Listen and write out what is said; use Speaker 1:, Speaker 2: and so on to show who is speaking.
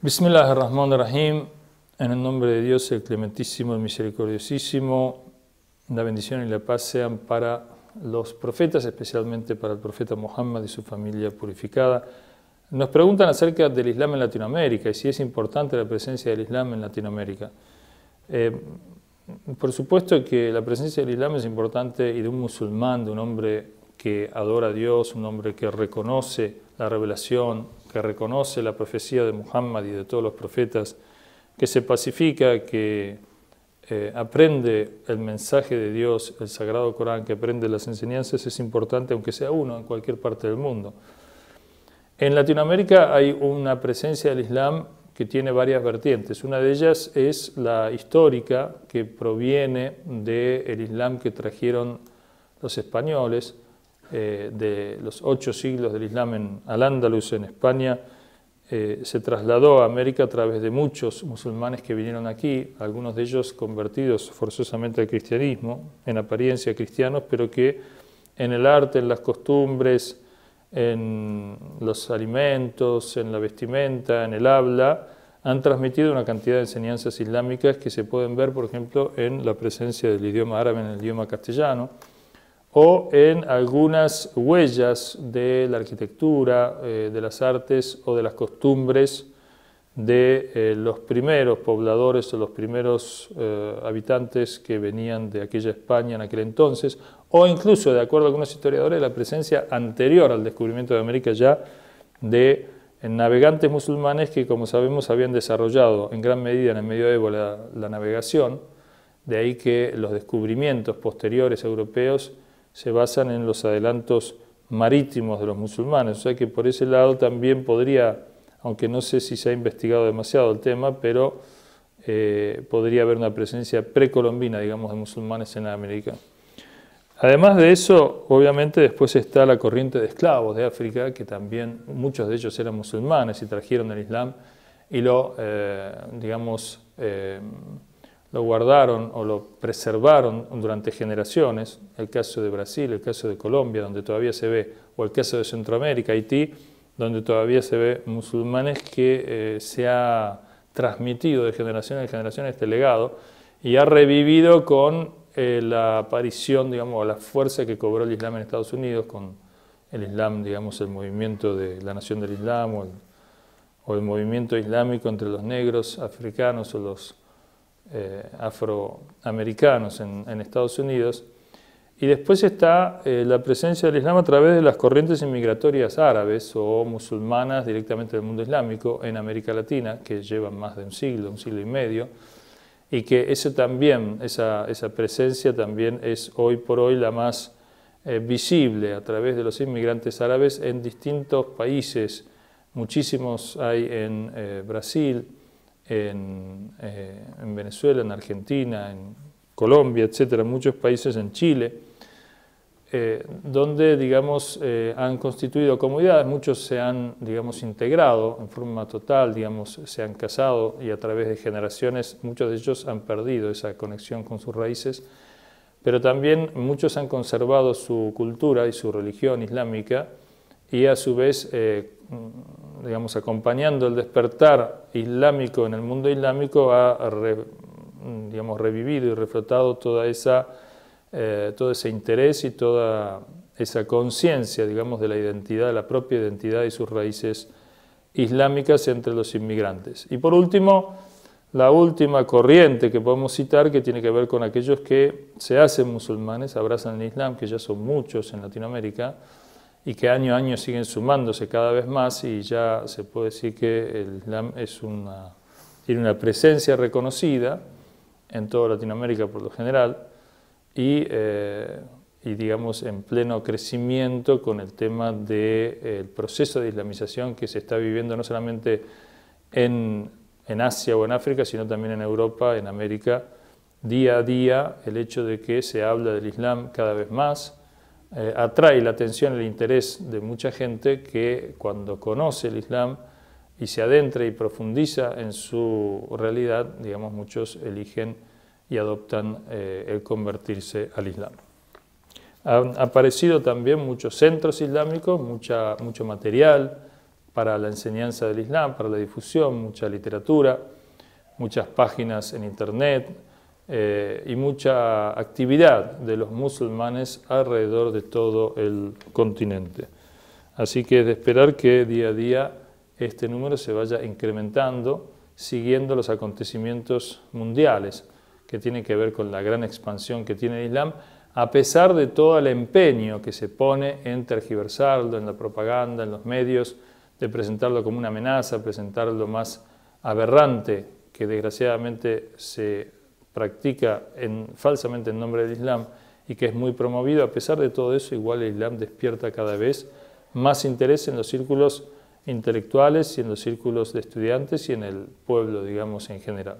Speaker 1: Bismillah ar-Rahman rahim En el nombre de Dios, el clementísimo, el misericordiosísimo, la bendición y la paz sean para los profetas, especialmente para el profeta Muhammad y su familia purificada. Nos preguntan acerca del Islam en Latinoamérica y si es importante la presencia del Islam en Latinoamérica. Eh, por supuesto que la presencia del Islam es importante y de un musulmán, de un hombre que adora a Dios, un hombre que reconoce la revelación, que reconoce la profecía de Muhammad y de todos los profetas, que se pacifica, que eh, aprende el mensaje de Dios, el Sagrado Corán, que aprende las enseñanzas, es importante, aunque sea uno, en cualquier parte del mundo. En Latinoamérica hay una presencia del Islam que tiene varias vertientes. Una de ellas es la histórica, que proviene del Islam que trajeron los españoles, eh, de los ocho siglos del Islam en Al-Ándalus, en España, eh, se trasladó a América a través de muchos musulmanes que vinieron aquí, algunos de ellos convertidos forzosamente al cristianismo, en apariencia cristianos, pero que en el arte, en las costumbres, en los alimentos, en la vestimenta, en el habla, han transmitido una cantidad de enseñanzas islámicas que se pueden ver, por ejemplo, en la presencia del idioma árabe en el idioma castellano o en algunas huellas de la arquitectura, eh, de las artes o de las costumbres de eh, los primeros pobladores o los primeros eh, habitantes que venían de aquella España en aquel entonces, o incluso, de acuerdo a algunos historiadores, la presencia anterior al descubrimiento de América ya de navegantes musulmanes que, como sabemos, habían desarrollado en gran medida en el medioevo la navegación, de ahí que los descubrimientos posteriores europeos se basan en los adelantos marítimos de los musulmanes. O sea que por ese lado también podría, aunque no sé si se ha investigado demasiado el tema, pero eh, podría haber una presencia precolombina, digamos, de musulmanes en América. Además de eso, obviamente después está la corriente de esclavos de África, que también muchos de ellos eran musulmanes y trajeron el Islam y lo, eh, digamos, eh, lo guardaron o lo preservaron durante generaciones, el caso de Brasil, el caso de Colombia, donde todavía se ve, o el caso de Centroamérica, Haití, donde todavía se ve musulmanes que eh, se ha transmitido de generación en generación este legado y ha revivido con eh, la aparición, digamos, la fuerza que cobró el Islam en Estados Unidos, con el Islam, digamos, el movimiento de la Nación del Islam o el movimiento islámico entre los negros africanos o los eh, afroamericanos en, Estados Unidos. Y después está eh, la presencia del Islam a través de las corrientes inmigratorias árabes o musulmanas directamente del mundo islámico en América Latina, que llevan más de un siglo, un siglo y medio, y que eso también, esa, esa presencia también es hoy por hoy la más eh, visible a través de los inmigrantes árabes en distintos países. Muchísimos hay en Brasil, eh, en, Venezuela, en Argentina, en Colombia, etcétera, muchos países, en Chile, eh, donde, digamos, eh, han constituido comunidades, muchos se han, digamos, integrado en forma total, digamos, se han casado y a través de generaciones muchos de ellos han perdido esa conexión con sus raíces, pero también muchos han conservado su cultura y su religión islámica y a su vez digamos, acompañando el despertar islámico en el mundo islámico, ha digamos, revivido y reflotado toda esa, eh, todo ese interés y toda esa conciencia, digamos, de la identidad, de la propia identidad y sus raíces islámicas entre los inmigrantes. Y por último, la última corriente que podemos citar que tiene que ver con aquellos que se hacen musulmanes, abrazan el Islam, que ya son muchos en Latinoamérica, y que año a año siguen sumándose cada vez más y ya se puede decir que el Islam es una, tiene una presencia reconocida en toda Latinoamérica por lo general y, eh, digamos en pleno crecimiento con el tema del eh, proceso de islamización que se está viviendo no solamente en, en Asia o en África, sino también en Europa, en América, día a día, el hecho de que se habla del Islam cada vez más, eh, atrae la atención, el interés de mucha gente que cuando conoce el Islam y se adentra y profundiza en su realidad, digamos, muchos eligen y adoptan eh, el convertirse al Islam. Han aparecido también muchos centros islámicos, mucha, mucho material para la enseñanza del Islam, para la difusión, mucha literatura, muchas páginas en Internet, eh, y mucha actividad de los musulmanes alrededor de todo el continente. Así que es de esperar que día a día este número se vaya incrementando siguiendo los acontecimientos mundiales que tienen que ver con la gran expansión que tiene el Islam, a pesar de todo el empeño que se pone en tergiversarlo, en la propaganda, en los medios, de presentarlo como una amenaza, presentarlo más aberrante, que desgraciadamente se practica en, falsamente en nombre del Islam y que es muy promovido, a pesar de todo eso, igual el Islam despierta cada vez más interés en los círculos intelectuales y en los círculos de estudiantes y en el pueblo, digamos, en general.